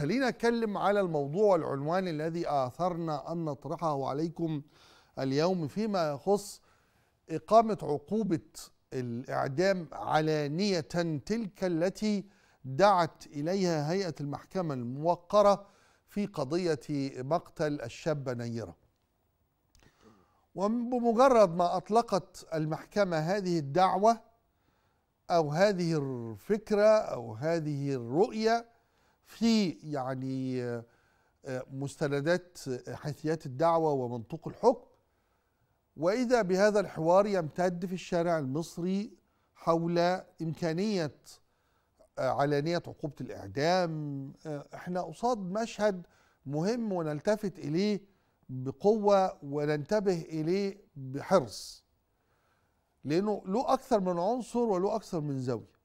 خلينا أتكلم على الموضوع والعنوان الذي آثرنا أن نطرحه عليكم اليوم فيما يخص إقامة عقوبة الإعدام علانية تلك التي دعت إليها هيئة المحكمة الموقرة في قضية مقتل الشابة نيرة وبمجرد ما أطلقت المحكمة هذه الدعوة أو هذه الفكرة أو هذه الرؤية في يعني آه، مستندات آه، حيثيات الدعوة ومنطوق الحكم وإذا بهذا الحوار يمتد في الشارع المصري حول إمكانية آه، علانية عقوبة الإعدام إحنا قصاد مشهد مهم ونلتفت إليه بقوة وننتبه إليه بحرص لأنه له أكثر من عنصر وله أكثر من زاوية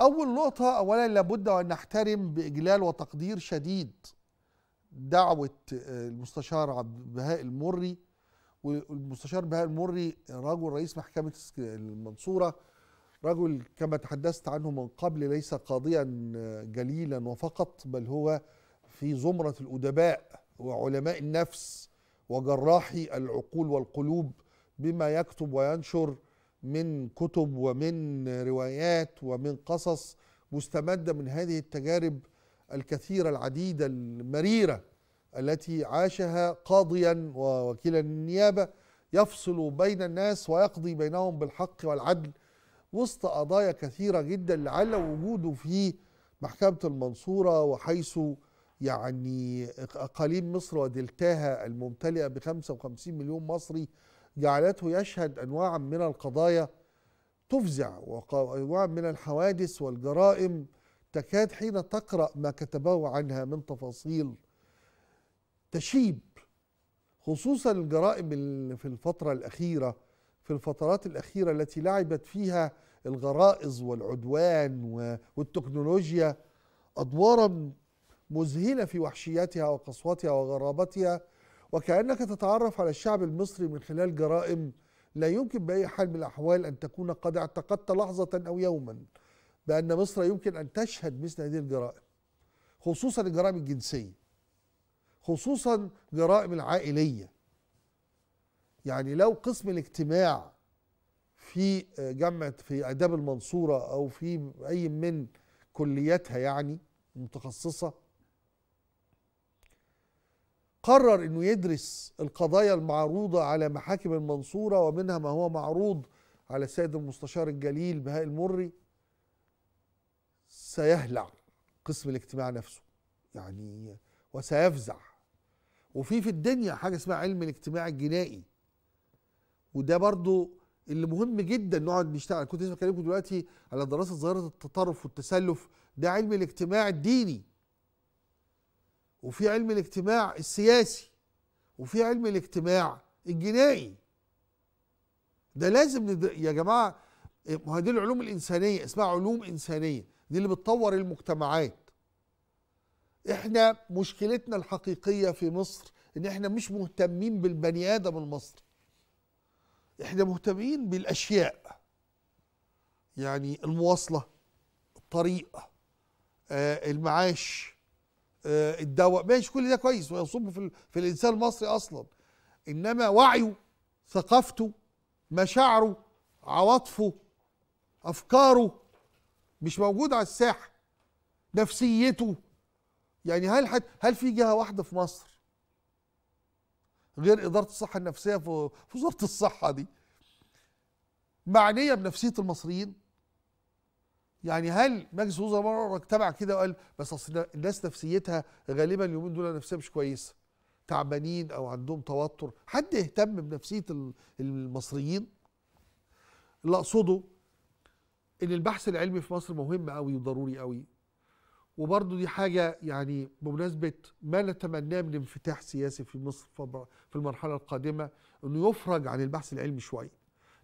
أول نقطة أولا لابد أن نحترم بإجلال وتقدير شديد دعوة آه، المستشار عبد بهاء المري والمستشار بهاء المري رجل رئيس محكمة المنصورة رجل كما تحدثت عنه من قبل ليس قاضيا آه، جليلا وفقط بل هو في زمرة الأدباء وعلماء النفس وجراحي العقول والقلوب بما يكتب وينشر من كتب ومن روايات ومن قصص مستمده من هذه التجارب الكثيره العديده المريره التي عاشها قاضيا ووكيلا النيابه يفصل بين الناس ويقضي بينهم بالحق والعدل وسط قضايا كثيره جدا لعل وجوده في محكمه المنصوره وحيث يعني اقاليم مصر ودلتاها الممتلئه ب 55 مليون مصري جعلته يشهد انواعا من القضايا تفزع وانواعا من الحوادث والجرائم تكاد حين تقرا ما كتبه عنها من تفاصيل تشيب خصوصا الجرائم اللي في الفتره الاخيره في الفترات الاخيره التي لعبت فيها الغرائز والعدوان والتكنولوجيا ادوارا مذهله في وحشيتها وقسوتها وغرابتها وكأنك تتعرف على الشعب المصري من خلال جرائم لا يمكن بأي حال من الأحوال أن تكون قد اعتقدت لحظة أو يوما بأن مصر يمكن أن تشهد مثل هذه الجرائم خصوصا الجرائم الجنسية خصوصا جرائم العائلية يعني لو قسم الاجتماع في جامعة في آداب المنصورة أو في أي من كلياتها يعني متخصصة قرر انه يدرس القضايا المعروضه على محاكم المنصوره ومنها ما هو معروض على السيد المستشار الجليل بهاء المري سيهلع قسم الاجتماع نفسه يعني وسيفزع وفي في الدنيا حاجه اسمها علم الاجتماع الجنائي وده برضو اللي مهم جدا نقعد نشتغل كنت لسه بكلمكم دلوقتي على دراسه ظاهره التطرف والتسلف ده علم الاجتماع الديني وفي علم الاجتماع السياسي وفي علم الاجتماع الجنائي ده لازم ند... يا جماعه ما هي دي العلوم الانسانيه اسمها علوم انسانيه دي اللي بتطور المجتمعات احنا مشكلتنا الحقيقيه في مصر ان احنا مش مهتمين بالبني ادم المصري احنا مهتمين بالاشياء يعني المواصله الطريق آه المعاش آه، الدواء ماشي كل ده كويس ويصب في, في الانسان المصري اصلا انما وعيه ثقافته مشاعره عواطفه افكاره مش موجود على الساحه نفسيته يعني هل حد هل في جهه واحده في مصر غير اداره الصحه النفسيه في وزاره الصحه دي معنيه بنفسيه المصريين يعني هل مجلس الوزراء مره اجتمع كده وقال بس اصل الناس نفسيتها غالبا اليومين دول نفسها مش كويسه تعبانين او عندهم توتر حد اهتم بنفسيه المصريين اللي اقصده ان البحث العلمي في مصر مهم قوي وضروري قوي وبرضه دي حاجة يعني بمناسبة ما نتمناه من انفتاح سياسي في مصر في المرحلة القادمة انه يفرج عن البحث العلمي شوية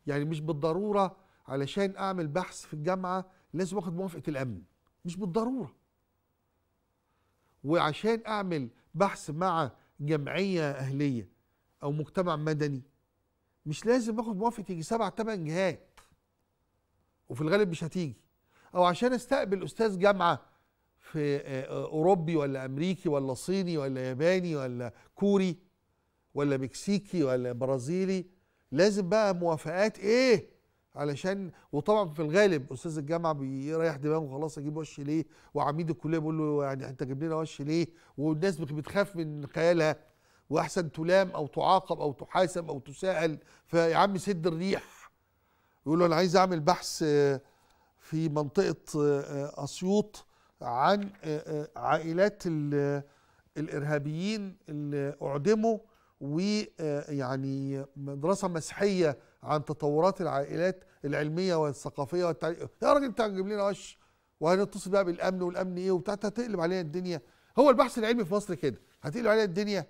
يعني مش بالضرورة علشان اعمل بحث في الجامعة لازم اخد موافقه الامن مش بالضروره وعشان اعمل بحث مع جمعيه اهليه او مجتمع مدني مش لازم اخد موافقه يجي سبع ثمان جهات وفي الغالب مش هتيجي او عشان استقبل استاذ جامعه في آه، آه، اوروبي ولا امريكي ولا صيني ولا ياباني ولا كوري ولا مكسيكي ولا برازيلي لازم بقى موافقات ايه علشان وطبعا في الغالب استاذ الجامعه بيريح دماغه خلاص اجيب وش ليه وعميد الكليه بيقول له يعني انت جايب لنا وش ليه والناس بتخاف من خيالها واحسن تلام او تعاقب او تحاسب او تساءل فيا عم سد الريح يقول له انا عايز اعمل بحث في منطقه اسيوط عن عائلات الارهابيين اللي اعدموا ويعني مدرسه مسيحيه عن تطورات العائلات العلميه والثقافيه والتعليم يا راجل انت هتجيب لنا وش وهنتصل بقى بالامن والامن ايه وبتاع هتقلب علينا الدنيا هو البحث العلمي في مصر كده هتقلب علينا الدنيا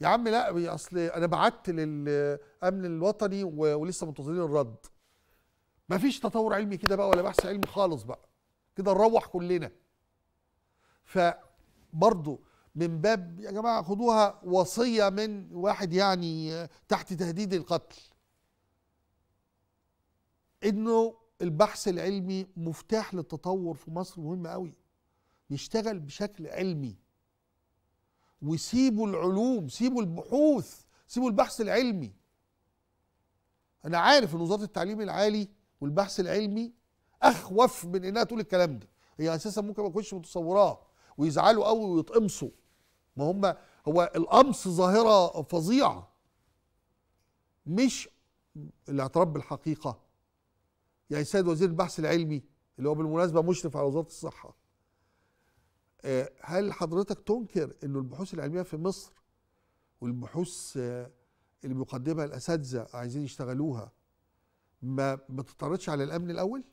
يا عم لا اصل انا بعت للامن الوطني ولسه منتظرين الرد مفيش تطور علمي كده بقى ولا بحث علمي خالص بقى كده نروح كلنا فبرضه من باب يا جماعه خدوها وصيه من واحد يعني تحت تهديد القتل انه البحث العلمي مفتاح للتطور في مصر مهم قوي نشتغل بشكل علمي وسيبوا العلوم سيبوا البحوث سيبوا البحث العلمي انا عارف ان وزاره التعليم العالي والبحث العلمي اخوف من انها تقول الكلام ده هي اساسا ممكن ما تكونش متصوراه ويزعلوا قوي ويتقمصوا ما هم هو القمص ظاهره فظيعه مش الاعتراف بالحقيقه يعني السيد وزير البحث العلمي اللي هو بالمناسبه مشرف على وزاره الصحه آه، هل حضرتك تنكر انه البحوث العلميه في مصر والبحوث آه، اللي بيقدمها الاساتذه عايزين يشتغلوها ما بتطردش على الامن الاول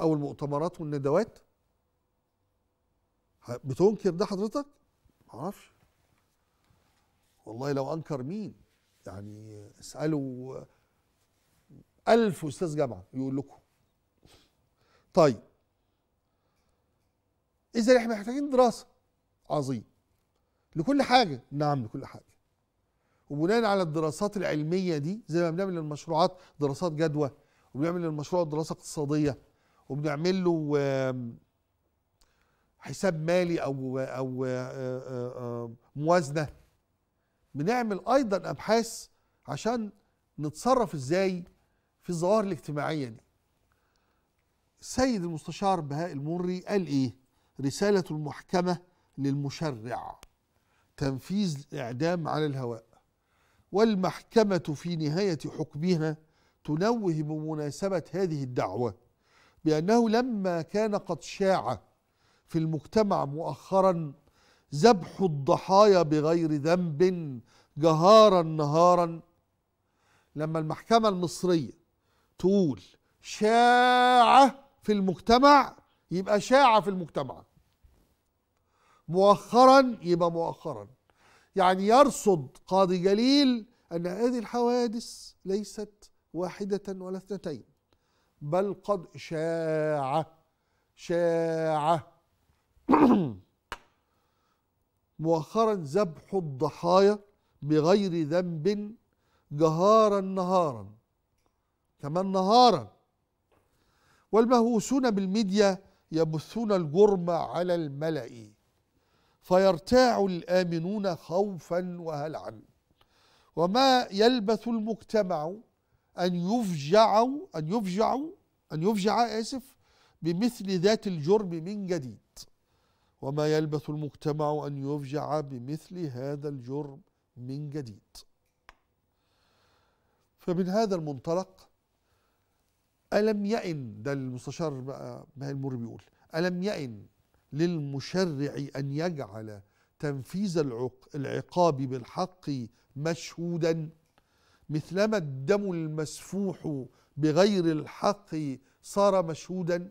او المؤتمرات والندوات بتنكر ده حضرتك معرفش والله لو انكر مين يعني اساله ألف أستاذ جامعة يقول لكم طيب إذا إحنا محتاجين دراسة عظيم لكل حاجة نعم لكل حاجة وبناء على الدراسات العلمية دي زي ما بنعمل للمشروعات دراسات جدوى وبنعمل للمشروع دراسة اقتصادية وبنعمل له حساب مالي أو أو آه، آه، آه، موازنة بنعمل أيضا أبحاث عشان نتصرف ازاي في الظواهر الاجتماعية دي السيد المستشار بهاء المري قال إيه رسالة المحكمة للمشرع تنفيذ إعدام على الهواء والمحكمة في نهاية حكمها تنوه بمناسبة هذه الدعوة بأنه لما كان قد شاع في المجتمع مؤخرا ذبح الضحايا بغير ذنب جهارا نهارا لما المحكمة المصرية طول شاعة في المجتمع يبقى شاعة في المجتمع مؤخرا يبقى مؤخرا يعني يرصد قاضي جليل أن هذه الحوادث ليست واحدة ولا اثنتين بل قد شاع شاع مؤخرا ذبح الضحايا بغير ذنب جهارا نهارا كمان نهارا والمهووسون بالميديا يبثون الجرم على الملأ فيرتاع الآمنون خوفا وهلعا وما يلبث المجتمع أن يفجع أن يفجع أن يفجع آسف بمثل ذات الجرم من جديد وما يلبث المجتمع أن يفجع بمثل هذا الجرم من جديد فمن هذا المنطلق ألم يئن ده المستشار بقى ماهر المر بيقول ألم يئن للمشرع أن يجعل تنفيذ العق العقاب بالحق مشهودا مثلما الدم المسفوح بغير الحق صار مشهودا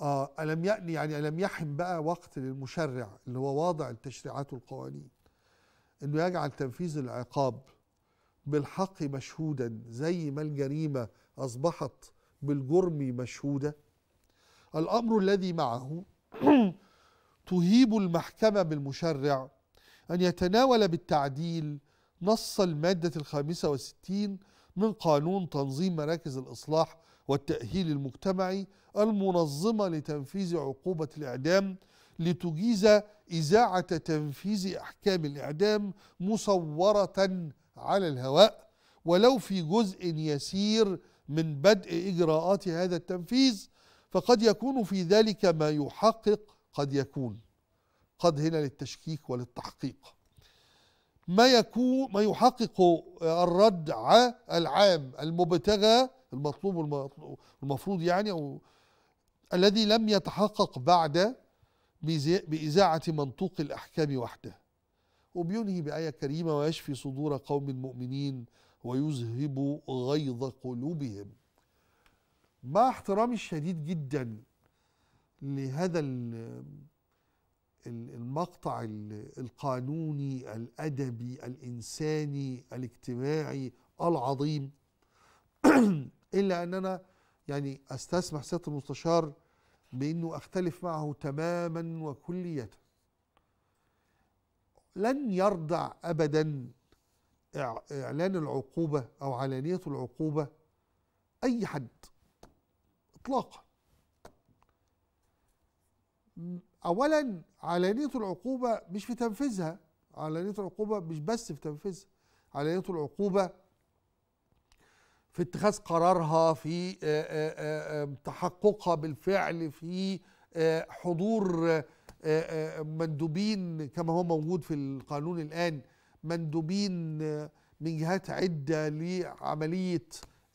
آه ألم يعني يعني ألم يحن بقى وقت للمشرع اللي هو واضع التشريعات والقوانين إنه يجعل تنفيذ العقاب بالحق مشهودا زي ما الجريمة أصبحت بالجرم مشهودة الأمر الذي معه تهيب المحكمة بالمشرع أن يتناول بالتعديل نص المادة الخامسة والستين من قانون تنظيم مراكز الإصلاح والتأهيل المجتمعي المنظمة لتنفيذ عقوبة الإعدام لتجيز إذاعة تنفيذ أحكام الإعدام مصورة على الهواء ولو في جزء يسير من بدء إجراءات هذا التنفيذ فقد يكون في ذلك ما يحقق قد يكون قد هنا للتشكيك وللتحقيق ما يكون ما يحقق الردع العام المبتغى المطلوب المفروض يعني أو الذي لم يتحقق بعد بإذاعة منطوق الأحكام وحده وبينهي بآية كريمة ويشفي صدور قوم مؤمنين ويذهب غيظ قلوبهم مع احترامي الشديد جدا لهذا المقطع القانوني الأدبي الإنساني الاجتماعي العظيم إلا أننا يعني أستسمح سيادة المستشار بأنه أختلف معه تماما وكلية لن يرضع ابدا اعلان العقوبه او علانيه العقوبه اي حد اطلاقا اولا علانيه العقوبه مش في تنفيذها علانيه العقوبه مش بس في تنفيذها علانيه العقوبه في اتخاذ قرارها في تحققها بالفعل في حضور آه، آه، مندوبين كما هو موجود في القانون الآن مندوبين من جهات عدة لعملية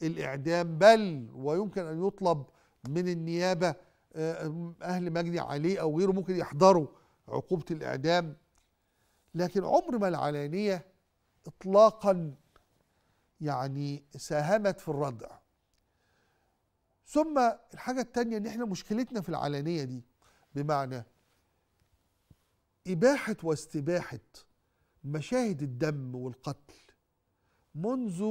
الإعدام بل ويمكن أن يطلب من النيابة آه، أهل مجني عليه أو غيره ممكن يحضروا عقوبة الإعدام لكن عمر ما العلانية إطلاقا يعني ساهمت في الردع ثم الحاجة التانية إن إحنا مشكلتنا في العلانية دي بمعنى إباحة واستباحة مشاهد الدم والقتل منذ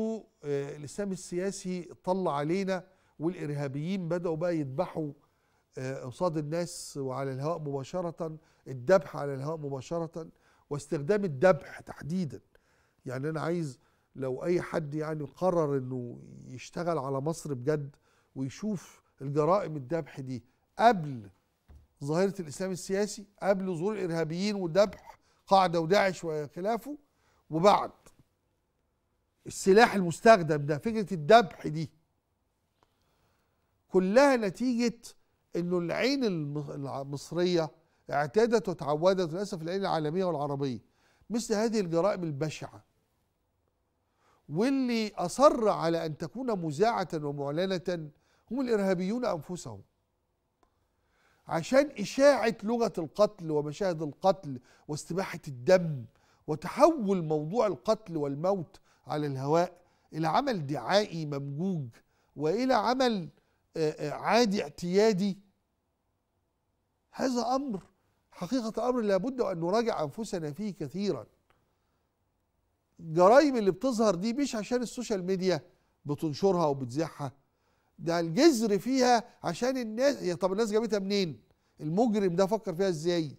آه، الإسلام السياسي طلع علينا والإرهابيين بدأوا بقى يذبحوا آه، قصاد الناس وعلى الهواء مباشرة الذبح على الهواء مباشرة واستخدام الذبح تحديدا يعني أنا عايز لو أي حد يعني قرر أنه يشتغل على مصر بجد ويشوف الجرائم الذبح دي قبل ظاهرة الإسلام السياسي قبل ظهور الإرهابيين وذبح قاعدة وداعش وخلافه وبعد السلاح المستخدم ده فكرة الذبح دي كلها نتيجة انه العين المصرية اعتادت وتعودت للأسف العين العالمية والعربية مثل هذه الجرائم البشعة واللي أصر على أن تكون مذاعة ومعلنة هم الإرهابيون أنفسهم عشان إشاعة لغة القتل ومشاهد القتل واستباحة الدم وتحول موضوع القتل والموت على الهواء إلى عمل دعائي ممجوج وإلى عمل آه، آه، عادي اعتيادي هذا أمر حقيقة أمر لابد أن نراجع أنفسنا فيه كثيرا جرائم اللي بتظهر دي مش عشان السوشيال ميديا بتنشرها وبتذيعها ده الجذر فيها عشان الناس هي طب الناس جابتها منين المجرم ده فكر فيها ازاي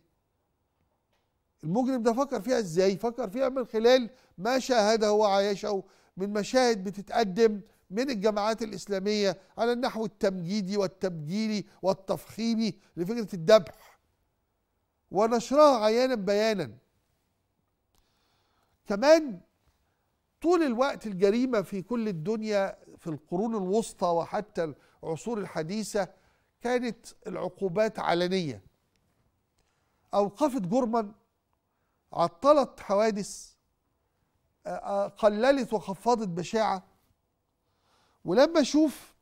المجرم ده فكر فيها ازاي فكر فيها من خلال ما شاهده وعايشه من مشاهد بتتقدم من الجماعات الإسلامية على النحو التمجيدي والتبجيلي والتفخيمي لفكرة الذبح ونشرها عيانا بيانا كمان طول الوقت الجريمة في كل الدنيا في القرون الوسطى وحتى العصور الحديثة كانت العقوبات علنية أوقفت جرما عطلت حوادث آه، آه، قللت وخفضت بشاعة ولما أشوف